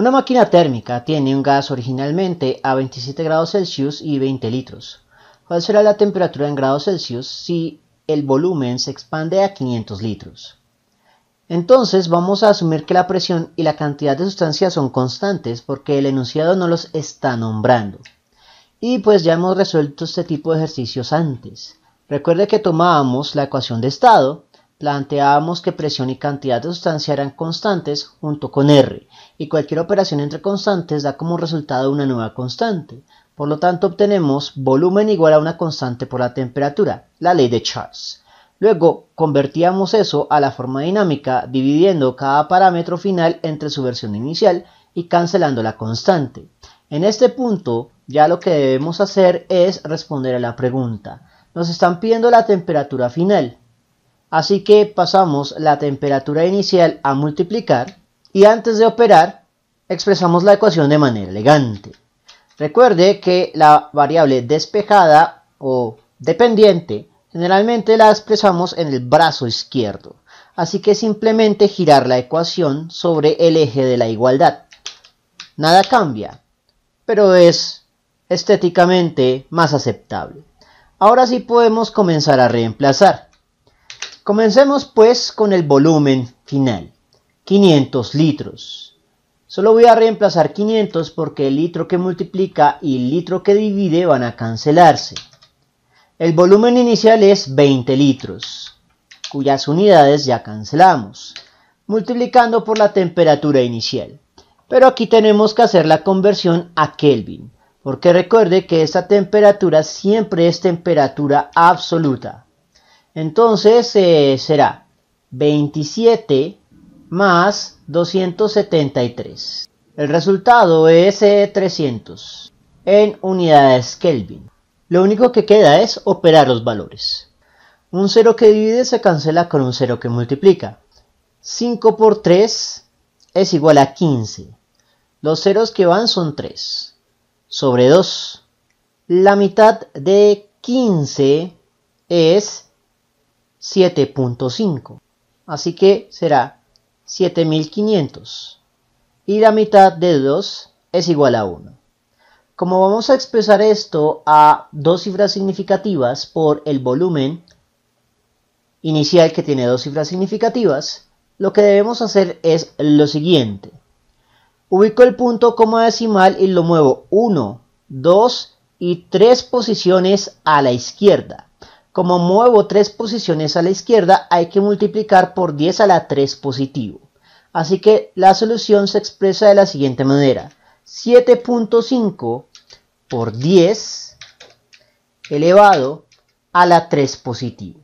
Una máquina térmica tiene un gas originalmente a 27 grados Celsius y 20 litros. ¿Cuál será la temperatura en grados Celsius si el volumen se expande a 500 litros? Entonces vamos a asumir que la presión y la cantidad de sustancia son constantes porque el enunciado no los está nombrando. Y pues ya hemos resuelto este tipo de ejercicios antes. Recuerde que tomábamos la ecuación de estado planteábamos que presión y cantidad de sustancia eran constantes junto con R, y cualquier operación entre constantes da como resultado una nueva constante. Por lo tanto, obtenemos volumen igual a una constante por la temperatura, la ley de Charles. Luego, convertíamos eso a la forma dinámica, dividiendo cada parámetro final entre su versión inicial y cancelando la constante. En este punto, ya lo que debemos hacer es responder a la pregunta. Nos están pidiendo la temperatura final, Así que pasamos la temperatura inicial a multiplicar y antes de operar expresamos la ecuación de manera elegante. Recuerde que la variable despejada o dependiente generalmente la expresamos en el brazo izquierdo. Así que simplemente girar la ecuación sobre el eje de la igualdad. Nada cambia, pero es estéticamente más aceptable. Ahora sí podemos comenzar a reemplazar. Comencemos pues con el volumen final, 500 litros. Solo voy a reemplazar 500 porque el litro que multiplica y el litro que divide van a cancelarse. El volumen inicial es 20 litros, cuyas unidades ya cancelamos, multiplicando por la temperatura inicial. Pero aquí tenemos que hacer la conversión a Kelvin, porque recuerde que esta temperatura siempre es temperatura absoluta. Entonces eh, será 27 más 273. El resultado es 300 eh, en unidades Kelvin. Lo único que queda es operar los valores. Un 0 que divide se cancela con un 0 que multiplica. 5 por 3 es igual a 15. Los ceros que van son 3 sobre 2. La mitad de 15 es 7.5. Así que será 7500. Y la mitad de 2 es igual a 1. Como vamos a expresar esto a dos cifras significativas por el volumen inicial que tiene dos cifras significativas, lo que debemos hacer es lo siguiente. Ubico el punto como decimal y lo muevo 1, 2 y 3 posiciones a la izquierda. Como muevo tres posiciones a la izquierda, hay que multiplicar por 10 a la 3 positivo. Así que la solución se expresa de la siguiente manera. 7.5 por 10 elevado a la 3 positivo.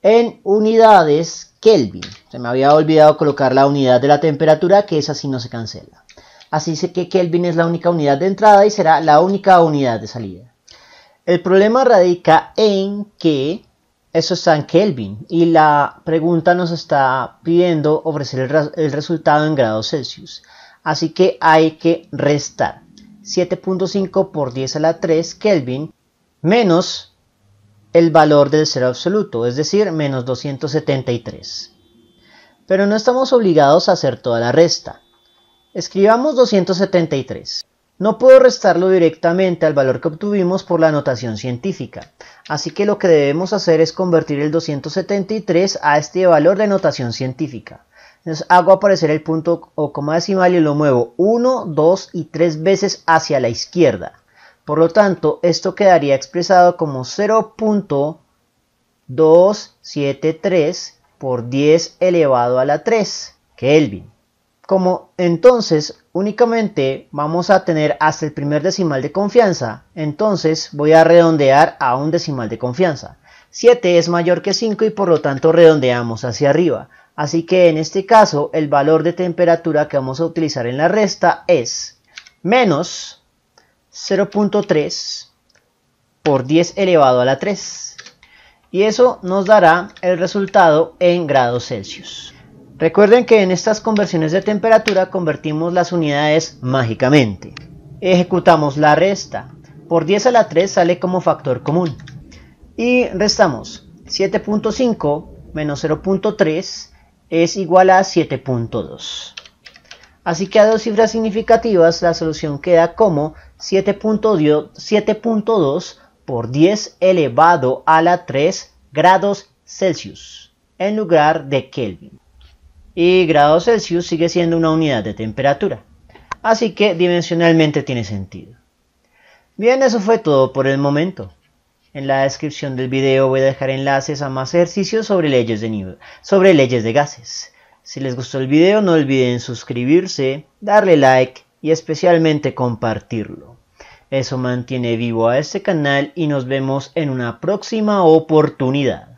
En unidades Kelvin. Se me había olvidado colocar la unidad de la temperatura, que es así no se cancela. Así que Kelvin es la única unidad de entrada y será la única unidad de salida. El problema radica en que eso está en Kelvin y la pregunta nos está pidiendo ofrecer el, resultado en grados Celsius. Así que hay que restar 7.5 por 10 a la 3 Kelvin menos el valor del cero absoluto, es decir, menos 273. Pero no estamos obligados a hacer toda la resta. Escribamos 273. No puedo restarlo directamente al valor que obtuvimos por la notación científica, así que lo que debemos hacer es convertir el 273 a este valor de notación científica. Entonces hago aparecer el punto o coma decimal y lo muevo 1, 2 y 3 veces hacia la izquierda. Por lo tanto, esto quedaría expresado como 0.273 por 10 elevado a la 3 Kelvin. Como entonces únicamente vamos a tener hasta el primer decimal de confianza, entonces voy a redondear a un decimal de confianza. 7 es mayor que 5 y por lo tanto redondeamos hacia arriba. Así que en este caso el valor de temperatura que vamos a utilizar en la resta es menos 0.3 por 10 elevado a la 3. Y eso nos dará el resultado en grados Celsius. Recuerden que en estas conversiones de temperatura convertimos las unidades mágicamente. Ejecutamos la resta. Por 10 a la 3 sale como factor común. Y restamos 7.5 menos 0.3 es igual a 7.2. Así que a dos cifras significativas la solución queda como 7.2 por 10 elevado a la 3 grados Celsius en lugar de Kelvin y grados Celsius sigue siendo una unidad de temperatura, así que dimensionalmente tiene sentido. Bien, eso fue todo por el momento. En la descripción del video voy a dejar enlaces a más ejercicios sobre leyes de, gases. Si les gustó el video no olviden suscribirse, darle like y especialmente compartirlo. Eso mantiene vivo a este canal y nos vemos en una próxima oportunidad.